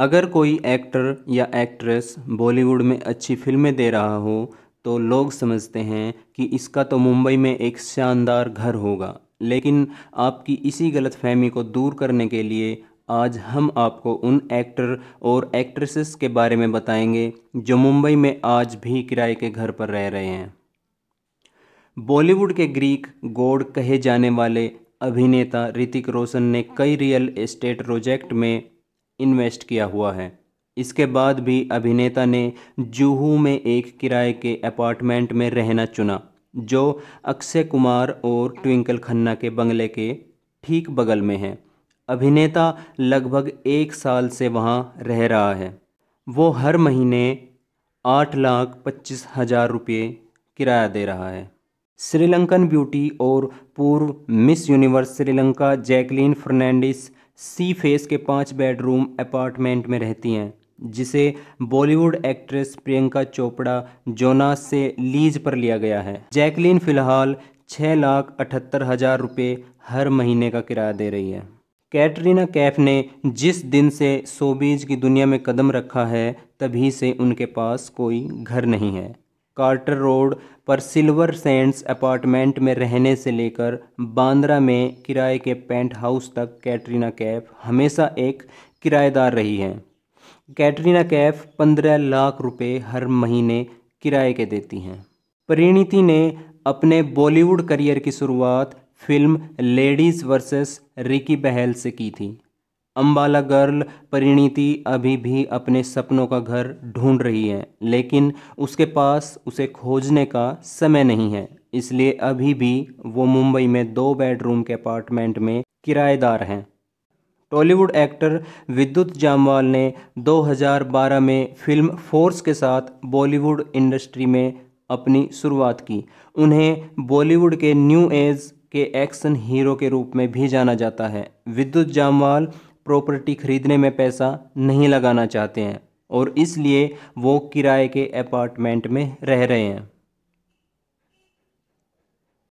अगर कोई एक्टर या एक्ट्रेस बॉलीवुड में अच्छी फिल्में दे रहा हो तो लोग समझते हैं कि इसका तो मुंबई में एक शानदार घर होगा लेकिन आपकी इसी गलत फहमी को दूर करने के लिए आज हम आपको उन एक्टर और एक्ट्रेसेस के बारे में बताएंगे जो मुंबई में आज भी किराए के घर पर रह रहे हैं बॉलीवुड के ग्रीक गोड कहे जाने वाले अभिनेता ऋतिक रोशन ने कई रियल एस्टेट प्रोजेक्ट में इन्वेस्ट किया हुआ है इसके बाद भी अभिनेता ने जूहू में एक किराए के अपार्टमेंट में रहना चुना जो अक्षय कुमार और ट्विंकल खन्ना के बंगले के ठीक बगल में है अभिनेता लगभग एक साल से वहाँ रह रहा है वो हर महीने आठ लाख पच्चीस हज़ार रुपये किराया दे रहा है श्रीलंकन ब्यूटी और पूर्व miss universe Sri Lanka Jacqueline Fernandez sea face के पांच बेडरूम अपार्टमेंट में रहती हैं जिसे बॉलीवुड एक्ट्रेस प्रियंका चोपड़ा जोनास से लीज पर लिया गया है जैकलिन फिलहाल छः लाख अठहत्तर हज़ार रुपये हर महीने का किराया दे रही है कैटरीना कैफ ने जिस दिन से सोबीज की दुनिया में कदम रखा है तभी से उनके पास कोई घर नहीं है कार्टर रोड पर सिल्वर सैंड्स अपार्टमेंट में रहने से लेकर बांद्रा में किराए के पेंट हाउस तक कैटरीना कैफ हमेशा एक किराएदार रही हैं कैटरीना कैफ पंद्रह लाख रुपए हर महीने किराए के देती हैं परिणीति ने अपने बॉलीवुड करियर की शुरुआत फिल्म लेडीज़ वर्सेस रिकी बहल से की थी अम्बाला गर्ल परिणीति अभी भी अपने सपनों का घर ढूंढ रही है लेकिन उसके पास उसे खोजने का समय नहीं है इसलिए अभी भी वो मुंबई में दो बेडरूम के अपार्टमेंट में किराएदार हैं टॉलीवुड एक्टर विद्युत जामवाल ने 2012 में फिल्म फोर्स के साथ बॉलीवुड इंडस्ट्री में अपनी शुरुआत की उन्हें बॉलीवुड के न्यू एज के एक्शन हीरो के रूप में भी जाना जाता है विद्युत जामवाल प्रॉपर्टी खरीदने में पैसा नहीं लगाना चाहते हैं और इसलिए वो किराए के अपार्टमेंट में रह रहे हैं